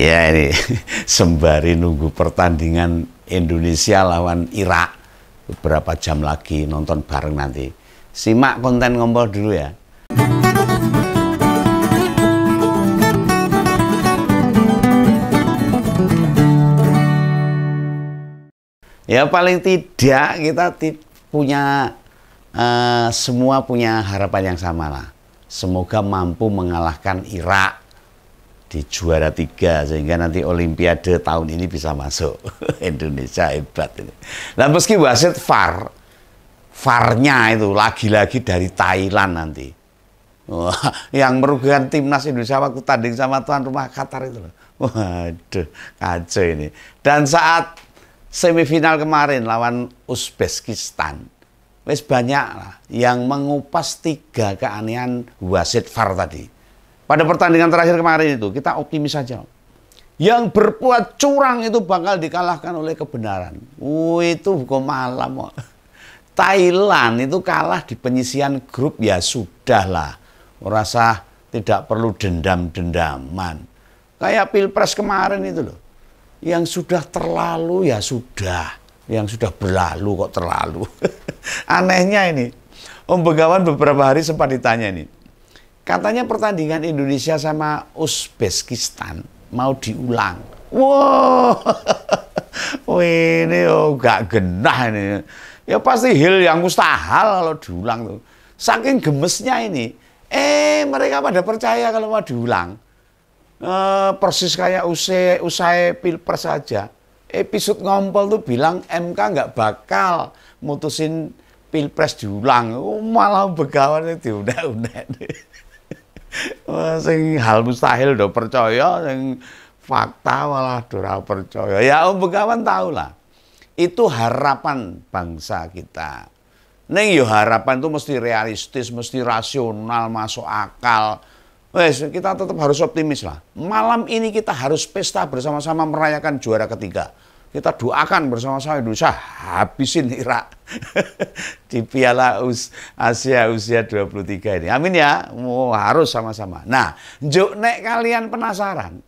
Ya ini sembari nunggu pertandingan Indonesia lawan Irak beberapa jam lagi nonton bareng nanti. Simak konten ngompol dulu ya. Ya paling tidak kita punya uh, semua punya harapan yang sama lah. Semoga mampu mengalahkan Irak di juara tiga sehingga nanti Olimpiade tahun ini bisa masuk Indonesia hebat ini. Nah meski wasit VAR, var itu lagi-lagi dari Thailand nanti. Wah, yang merugikan timnas Indonesia waktu tanding sama tuan rumah Qatar itu loh. Waduh, kacau ini. Dan saat semifinal kemarin lawan Uzbekistan, wes banyak lah yang mengupas tiga keanehan wasit VAR tadi pada pertandingan terakhir kemarin itu, kita optimis saja. Yang berbuat curang itu bakal dikalahkan oleh kebenaran. Uh, itu hukum malam Thailand itu kalah di penyisian grup ya sudahlah. Merasa tidak perlu dendam-dendaman. Kayak pilpres kemarin itu loh. Yang sudah terlalu ya sudah. Yang sudah berlalu kok terlalu. Anehnya ini, Om Begawan beberapa hari sempat ditanya nih Katanya pertandingan Indonesia sama Uzbekistan mau diulang. Wow, ini oh gak genah ini. Ya pasti Hil yang mustahil kalau diulang tuh. Saking gemesnya ini, eh mereka pada percaya kalau mau diulang. E, persis kayak usai, usai pilpres saja. Episode ngompol tuh bilang MK nggak bakal mutusin pilpres diulang. Oh, malah begawan itu udah-udah. sing hal mustahil do percaya sing fakta malah ora percaya. Ya Om Bekawan tahulah. Itu harapan bangsa kita. Neng yo harapan itu mesti realistis, mesti rasional, masuk akal. Wes, kita tetap harus optimis lah. Malam ini kita harus pesta bersama-sama merayakan juara ketiga kita doakan bersama-sama Indonesia habisin Irak di Piala Us Asia usia 23 ini. Amin ya. Oh, harus sama-sama. Nah, njuk nek kalian penasaran.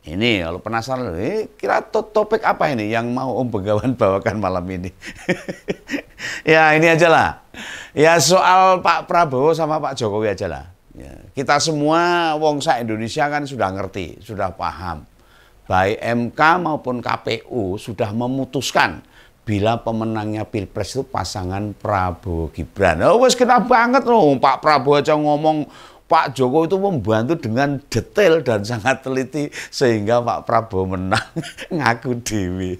Ini kalau penasaran, ini kira topik apa ini yang mau Om Begawan bawakan malam ini? ya ini aja lah. Ya soal Pak Prabowo sama Pak Jokowi aja lah. Ya, kita semua wong sa Indonesia kan sudah ngerti, sudah paham baik MK maupun KPU sudah memutuskan bila pemenangnya Pilpres itu pasangan Prabowo Gibran. Oh, wes kena banget loh Pak Prabowo aja ngomong Pak Joko itu membantu dengan detail dan sangat teliti sehingga Pak Prabowo menang ngaku Dewi.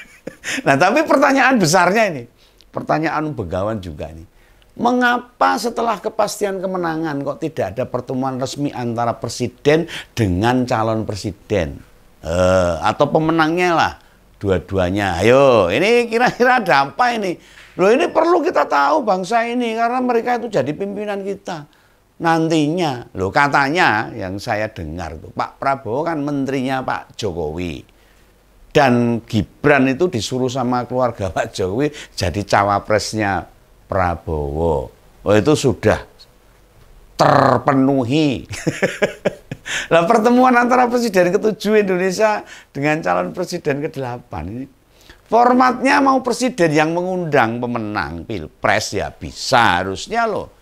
nah tapi pertanyaan besarnya ini, pertanyaan begawan juga ini, Mengapa setelah kepastian kemenangan kok tidak ada pertemuan resmi antara presiden dengan calon presiden? uh, atau pemenangnya lah dua-duanya. Ayo, ini kira-kira ada apa ini? Loh ini perlu kita tahu bangsa ini karena mereka itu jadi pimpinan kita nantinya. Loh katanya yang saya dengar tuh Pak Prabowo kan menterinya Pak Jokowi. Dan Gibran itu disuruh sama keluarga Pak Jokowi jadi cawapresnya Prabowo. Oh itu sudah terpenuhi. Lah pertemuan antara presiden ketujuh Indonesia dengan calon presiden ke-8 ini formatnya mau presiden yang mengundang pemenang pilpres ya bisa harusnya loh.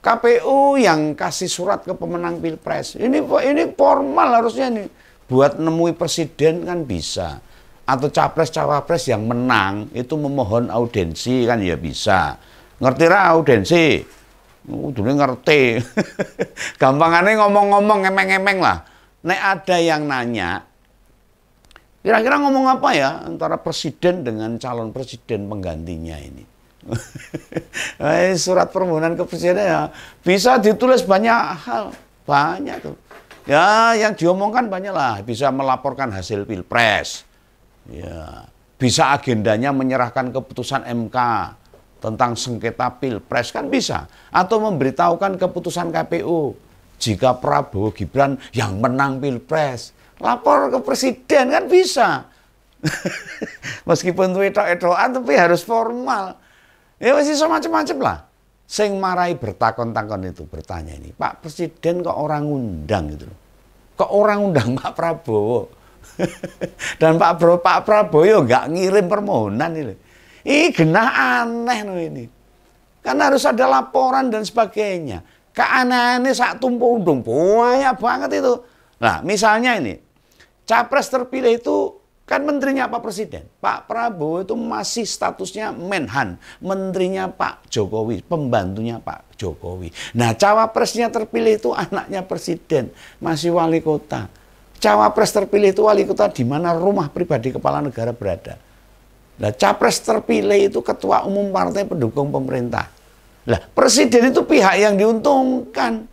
KPU yang kasih surat ke pemenang pilpres. Ini ini formal harusnya nih buat nemui presiden kan bisa atau capres cawapres yang menang itu memohon audiensi kan ya bisa ngerti lah audensi Oh, dulu ngerti. gampang aneh ngomong-ngomong emeng-emeng lah. Nek ada yang nanya, kira-kira ngomong apa ya antara presiden dengan calon presiden penggantinya ini? Eh, surat permohonan ke presiden ya bisa ditulis banyak hal, banyak tuh. Ya, yang diomongkan banyak lah, bisa melaporkan hasil pilpres. Ya, bisa agendanya menyerahkan keputusan MK tentang sengketa pilpres kan bisa atau memberitahukan keputusan KPU jika Prabowo Gibran yang menang pilpres lapor ke presiden kan bisa meskipun tweetok edoan tapi harus formal ya masih semacam-macam lah sing marai bertakon-takon itu bertanya ini Pak Presiden kok orang undang gitu kok orang undang Pak Prabowo dan Pak Bro Pak Prabowo nggak ngirim permohonan ini Ih, genah aneh no ini. Kan harus ada laporan dan sebagainya. Keanehan ini saat tumpul dong, banyak banget itu. Nah, misalnya ini, capres terpilih itu kan menterinya Pak Presiden. Pak Prabowo itu masih statusnya menhan, menterinya Pak Jokowi, pembantunya Pak Jokowi. Nah, cawapresnya terpilih itu anaknya Presiden, masih wali kota. Cawapres terpilih itu wali kota di mana rumah pribadi kepala negara berada. Nah, capres terpilih itu ketua umum partai pendukung pemerintah. Lah, presiden itu pihak yang diuntungkan.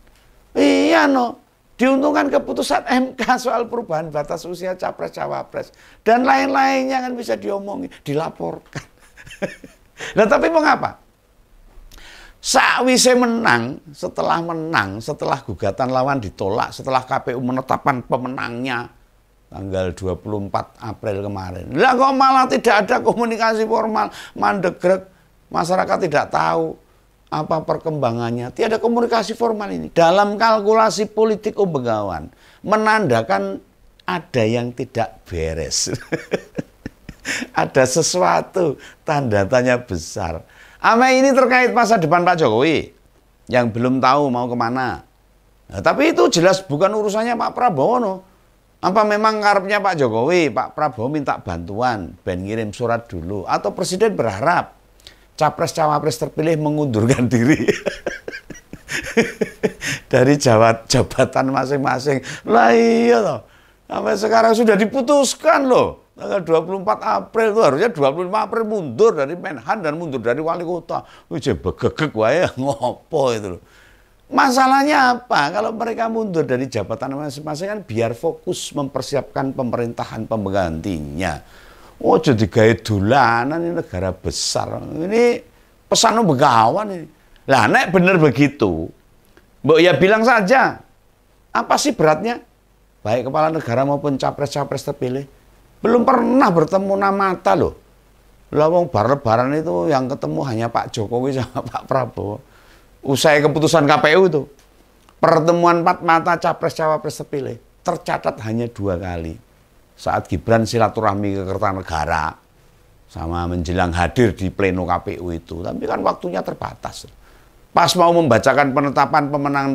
Iya no, diuntungkan keputusan MK soal perubahan batas usia capres cawapres dan lain-lainnya kan bisa diomongi dilaporkan. nah, tapi mengapa? Sakwise menang, setelah menang, setelah gugatan lawan ditolak, setelah KPU menetapkan pemenangnya, tanggal 24 April kemarin. Lah kok malah tidak ada komunikasi formal, mandegrek, masyarakat tidak tahu apa perkembangannya. Tidak ada komunikasi formal ini. Dalam kalkulasi politik oh, Begawan menandakan ada yang tidak beres. ada sesuatu tanda tanya besar. Ama ini terkait masa depan Pak Jokowi yang belum tahu mau kemana. Nah, tapi itu jelas bukan urusannya Pak Prabowo. No. Apa memang ngarepnya Pak Jokowi, Pak Prabowo minta bantuan, ben ngirim surat dulu. Atau Presiden berharap Capres-Cawapres terpilih mengundurkan diri dari jawat jabatan masing-masing. Lah iya loh, sampai sekarang sudah diputuskan loh. Tanggal 24 April itu harusnya 25 April mundur dari Menhan dan mundur dari Wali Kota. Wih, begegek wae ngopo itu loh. Masalahnya apa? Kalau mereka mundur dari jabatan masing-masing kan biar fokus mempersiapkan pemerintahan penggantinya. Oh jadi gaya dulanan ini negara besar. Ini pesan begawan ini. Lah nek bener begitu. Mbok ya bilang saja. Apa sih beratnya? Baik kepala negara maupun capres-capres terpilih. Belum pernah bertemu nama mata loh. Lah wong bar lebaran itu yang ketemu hanya Pak Jokowi sama Pak Prabowo usai keputusan KPU itu pertemuan empat mata capres cawapres terpilih tercatat hanya dua kali saat Gibran silaturahmi ke Kertanegara sama menjelang hadir di pleno KPU itu tapi kan waktunya terbatas pas mau membacakan penetapan pemenangan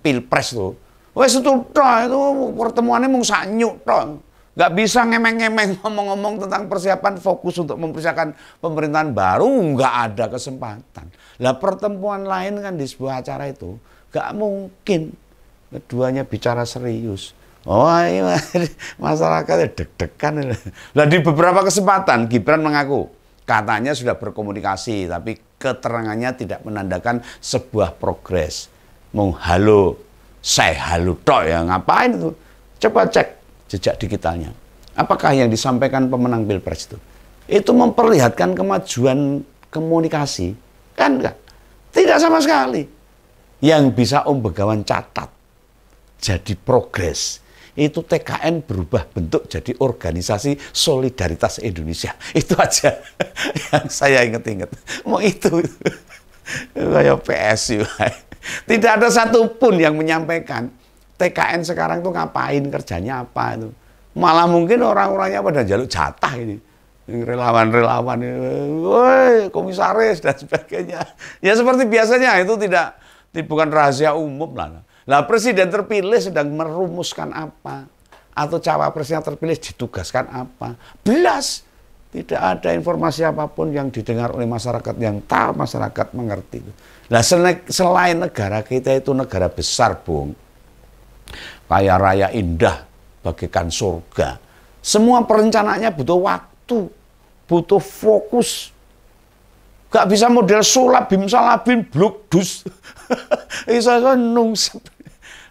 pilpres tuh wes itu toh itu pertemuannya mau sanyuk toh Gak bisa ngemeng-ngemeng ngomong-ngomong tentang persiapan fokus untuk mempersiapkan pemerintahan baru, nggak ada kesempatan. Lah pertemuan lain kan di sebuah acara itu, gak mungkin keduanya bicara serius. Oh, iya, masyarakat ya deg-degan. Lah di beberapa kesempatan Gibran mengaku katanya sudah berkomunikasi, tapi keterangannya tidak menandakan sebuah progres. Mau halo, saya halo toh ya, ngapain itu? Coba cek jejak digitalnya. Apakah yang disampaikan pemenang Pilpres itu? Itu memperlihatkan kemajuan komunikasi, kan enggak? Tidak sama sekali. Yang bisa Om Begawan catat jadi progres itu TKN berubah bentuk jadi organisasi solidaritas Indonesia. Itu aja yang saya inget-inget. Mau itu kayak PSU. Tidak ada satupun yang menyampaikan TKN sekarang tuh ngapain kerjanya apa itu malah mungkin orang-orangnya pada jaluk jatah ini relawan-relawan woi komisaris dan sebagainya ya seperti biasanya itu tidak bukan rahasia umum lah lah presiden terpilih sedang merumuskan apa atau cawapresnya terpilih ditugaskan apa belas tidak ada informasi apapun yang didengar oleh masyarakat yang tahu masyarakat mengerti. Nah selain negara kita itu negara besar, Bung, Kaya raya indah bagaikan surga. Semua perencanaannya butuh waktu, butuh fokus. Gak bisa model sulap bim salabin bluk dus. Iso nungsep.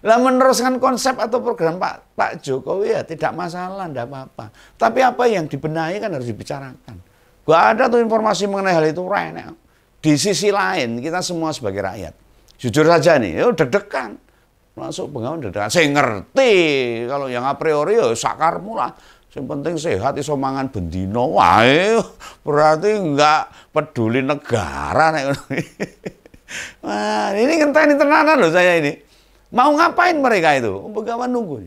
Lah meneruskan konsep atau program Pak Pak Jokowi ya tidak masalah, tidak apa-apa. Tapi apa yang dibenahi kan harus dibicarakan. Gak ada tuh informasi mengenai hal itu Ren. Di sisi lain kita semua sebagai rakyat. Jujur saja nih, yo oh, deg-degan Masuk penggawe dadakan. Saya ngerti kalau yang a priori ya sakar mula Yang penting sehat iso mangan bendino wae. Berarti enggak peduli negara nek Wah, ini ngenteni tenanan loh saya ini. Mau ngapain mereka itu? Pegawai nunggu.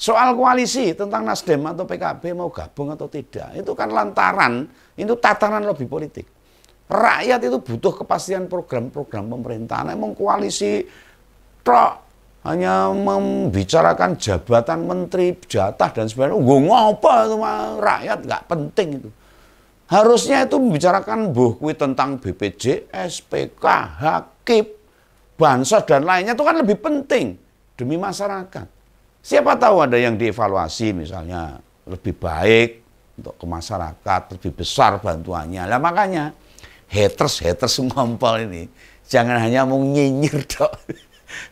Soal koalisi tentang Nasdem atau PKB mau gabung atau tidak, itu kan lantaran, itu tataran lebih politik. Rakyat itu butuh kepastian program-program pemerintahan. Emang koalisi Pro hanya membicarakan jabatan menteri, jatah dan sebagainya. Gue ngapa itu mah rakyat nggak penting itu. Harusnya itu membicarakan buku tentang BPJS, PKH, Hakim, bansos dan lainnya itu kan lebih penting demi masyarakat. Siapa tahu ada yang dievaluasi misalnya lebih baik untuk ke masyarakat, lebih besar bantuannya. Lah makanya haters-haters ngompol ini jangan hanya mau nyinyir dong.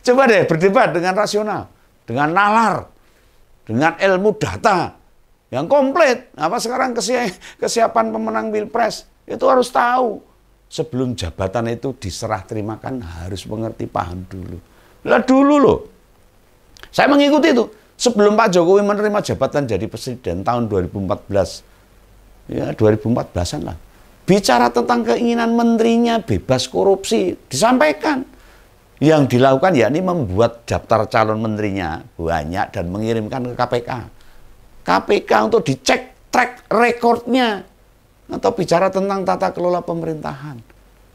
Coba deh berdebat dengan rasional, dengan nalar, dengan ilmu data yang komplit. Apa sekarang kesiapan pemenang Pilpres itu harus tahu. Sebelum jabatan itu diserah terimakan harus mengerti paham dulu. Lah dulu loh. Saya mengikuti itu. Sebelum Pak Jokowi menerima jabatan jadi presiden tahun 2014. Ya, 2014-an lah. Bicara tentang keinginan menterinya bebas korupsi disampaikan yang dilakukan yakni membuat daftar calon menterinya banyak dan mengirimkan ke KPK. KPK untuk dicek track recordnya atau bicara tentang tata kelola pemerintahan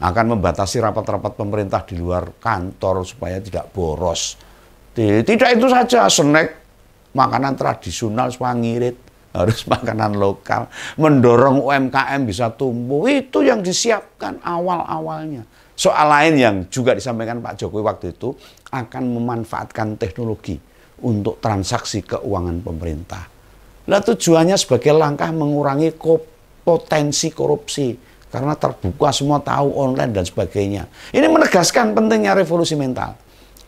akan membatasi rapat-rapat pemerintah di luar kantor supaya tidak boros. Tidak itu saja snack makanan tradisional supaya harus makanan lokal, mendorong UMKM bisa tumbuh. Itu yang disiapkan awal-awalnya. Soal lain yang juga disampaikan Pak Jokowi waktu itu akan memanfaatkan teknologi untuk transaksi keuangan pemerintah. Nah, tujuannya sebagai langkah mengurangi potensi korupsi karena terbuka semua tahu online dan sebagainya. Ini menegaskan pentingnya revolusi mental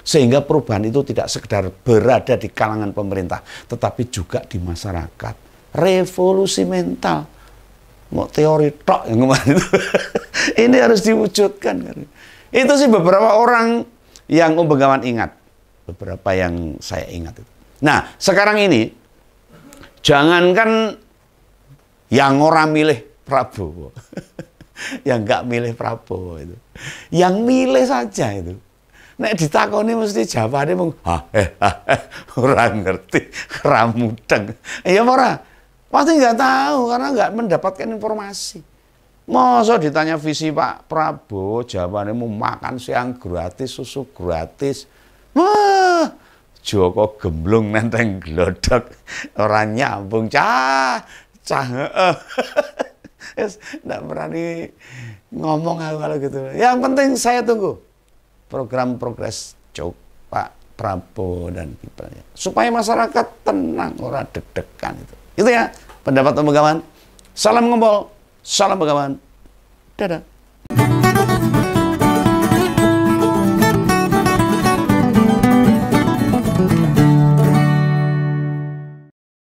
sehingga perubahan itu tidak sekedar berada di kalangan pemerintah tetapi juga di masyarakat revolusi mental. Mau teori tok yang kemarin itu. Ini harus diwujudkan. Kan. Itu sih beberapa orang yang Umbegawan oh, ingat. Beberapa yang saya ingat. Itu. Nah, sekarang ini, jangankan yang orang milih Prabowo. yang gak milih Prabowo itu. Yang milih saja itu. Nek ditakoni mesti jawabannya mung ah eh ah, eh ora ngerti ramudeng. Ya ora, Pasti nggak tahu karena nggak mendapatkan informasi. Masa ditanya visi Pak Prabowo, jawabannya mau makan siang gratis, susu gratis. Wah, Joko gemblung nenteng gelodok, orang nyambung, cah, cah, nggak berani ngomong aku kalau gitu. Yang penting saya tunggu program progres Joko Pak Prabowo dan Gibran. Supaya masyarakat tenang, orang deg-degan itu. Itu ya pendapat pembegawan. Salam ngembol, salam pegawan. Dadah.